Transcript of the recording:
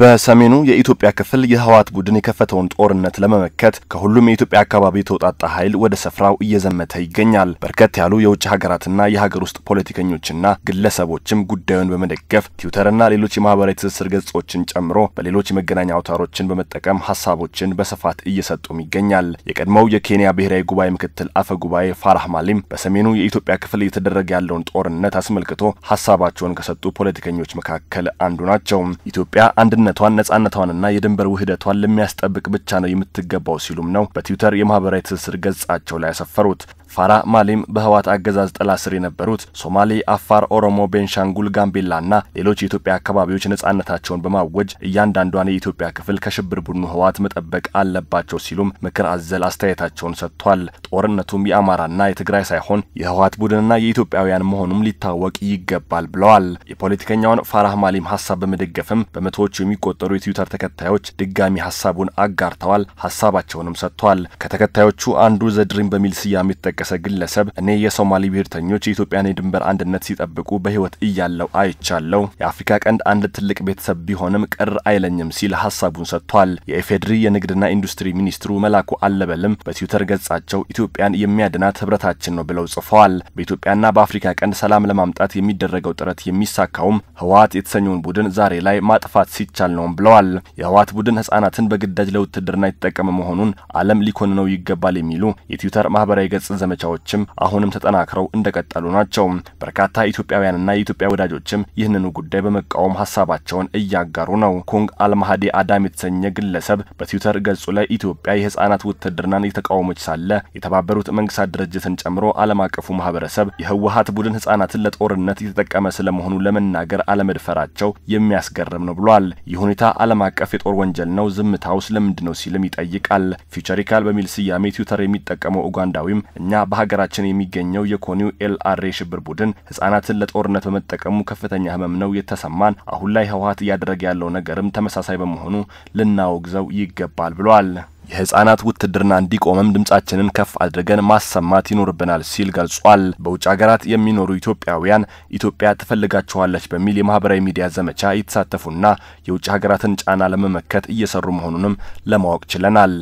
በሰሜኑ የኢትዮጵያ ክፍል የህወሓት ቡድን የከፈተውን ጦርነት ለመመከት ከሁሉም የኢትዮጵያ አካባቢ የተውጣጣ ኃይል ወደ ስፍራው እየዘመተ ይገኛል። በርከት ያሉ የውጭ ሀገራትና የሀገር ውስጥ ፖለቲከኞችና ግለሰቦችም ጉዳዩን በመደገፍ ትዊተርና ሌሎች የማህበራዊ ትስስር ገጾችን ጨምሮ በሌሎች የመገናኛ አውታሮችን በመጠቀም ሀሳቦችን በስፋት እየሰጡም ይገኛል። የቀድሞው የኬንያ ብሔራዊ ጉባኤ ምክትል አፈ ጉባኤ ፋራህ ማሊም በሰሜኑ የኢትዮጵያ ክፍል እየተደረገ ያለውን ጦርነት አስመልክቶ ሀሳባቸውን ከሰጡ ፖለቲከኞች መካከል አንዱ ናቸው። ኢትዮጵያ አንድ አንድነቷን ነጻነቷንና የድንበር ውህደቷን ለሚያስጠብቅ ብቻ ነው የምትገባው ሲሉም ነው በትዊተር የማህበራዊ ትስስር ገጻቸው ላይ ያሰፈሩት። ፋራ ማሌም በህወሓት አገዛዝ ጥላ ስር የነበሩት ሶማሌ፣ አፋር፣ ኦሮሞ፣ ቤንሻንጉል፣ ጋምቤላና ሌሎች የኢትዮጵያ አካባቢዎች ነጻነታቸውን በማወጅ እያንዳንዷን የኢትዮጵያ ክፍል ከሽብር ቡድኑ ህወሓት መጠበቅ አለባቸው ሲሉም ምክር አዘል አስተያየታቸውን ሰጥቷል። ጦርነቱም የአማራና የትግራይ ሳይሆን የህወሓት ቡድንና የኢትዮጵያውያን መሆኑም ሊታወቅ ይገባል ብለዋል። የፖለቲከኛውን ፋራህ ማሊም ሀሳብ በመደገፍም በመቶዎቹ የሚቆጠሩ የትዊተር ተከታዮች ድጋሚ ሀሳቡን አጋርተዋል፣ ሀሳባቸውንም ሰጥተዋል። ከተከታዮቹ አንዱ ዘድሪም በሚል ስያሜ የተጠቀሰ ግለሰብ እኔ የሶማሌ ብሔርተኞች የኢትዮጵያን የድንበር አንድነት ሲጠብቁ በህይወት እያለው አይቻለው። የአፍሪካ ቀንድ አንድ ትልቅ ቤተሰብ ቢሆንም ቅር አይለኝም ሲል ሀሳቡን ሰጥቷል። የኢፌድሪ የንግድና ኢንዱስትሪ ሚኒስትሩ መላኩ አለበልም በትዊተር ገጻቸው ኢትዮጵያን የሚያድናት ህብረታችን ነው ብለው ጽፈዋል። በኢትዮጵያና በአፍሪካ ቀንድ ሰላም ለማምጣት የሚደረገው ጥረት የሚሳካውም ህወሓት የተሰኘውን ቡድን ዛሬ ላይ ማጥፋት ሲ የሚቻል ነውም ብለዋል። የህወሓት ቡድን ህጻናትን በግዳጅ ለውትድርና የተጠቀመ መሆኑን ዓለም ሊኮንነው ይገባል የሚሉ የትዊተር ማህበራዊ ገጽ ዘመቻዎችም አሁንም ተጠናክረው እንደቀጠሉ ናቸው። በርካታ ኢትዮጵያውያንና የኢትዮጵያ ወዳጆችም ይህንኑ ጉዳይ በመቃወም ሀሳባቸውን እያጋሩ ነው። ኮንግ አልማሃዲ አዳም የተሰኘ ግለሰብ በትዊተር ገጹ ላይ ኢትዮጵያ የህጻናት ውትድርናን የተቃወመች ሳለ የተባበሩት መንግስታት ድርጅትን ጨምሮ ዓለም አቀፉ ማህበረሰብ የህወሓት ቡድን ህጻናትን ለጦርነት የተጠቀመ ስለመሆኑ ለመናገር አለመድፈራቸው የሚያስገርም ነው ብሏል። ይህ ሁኔታ ዓለም አቀፍ የጦር ወንጀል ነው፣ ዝምታው ስለምንድ ነው ሲልም ይጠይቃል። ፊቸሪካል በሚል ስያሜ ትዊተር የሚጠቀመው ኡጋንዳዊም እኛ በሀገራችን የሚገኘው የኮኒው ኤልአሬ ሽብር ቡድን ህጻናትን ለጦርነት በመጠቀሙ ከፍተኛ ህመም ነው የተሰማን። አሁን ላይ ህወሀት እያደረገ ያለው ነገርም ተመሳሳይ በመሆኑ ልናወግዘው ይገባል ብሏል። የህጻናት ውትድርና እንዲቆመም ድምጻችንን ከፍ አድርገን ማሰማት ይኖርብናል ሲል ገልጿል። በውጭ ሀገራት የሚኖሩ ኢትዮጵያውያን ኢትዮጵያ ትፈልጋችኋለች በሚል የማህበራዊ ሚዲያ ዘመቻ የተሳተፉና የውጭ ሀገራትን ጫና ለመመከት እየሰሩ መሆኑንም ለማወቅ ችለናል።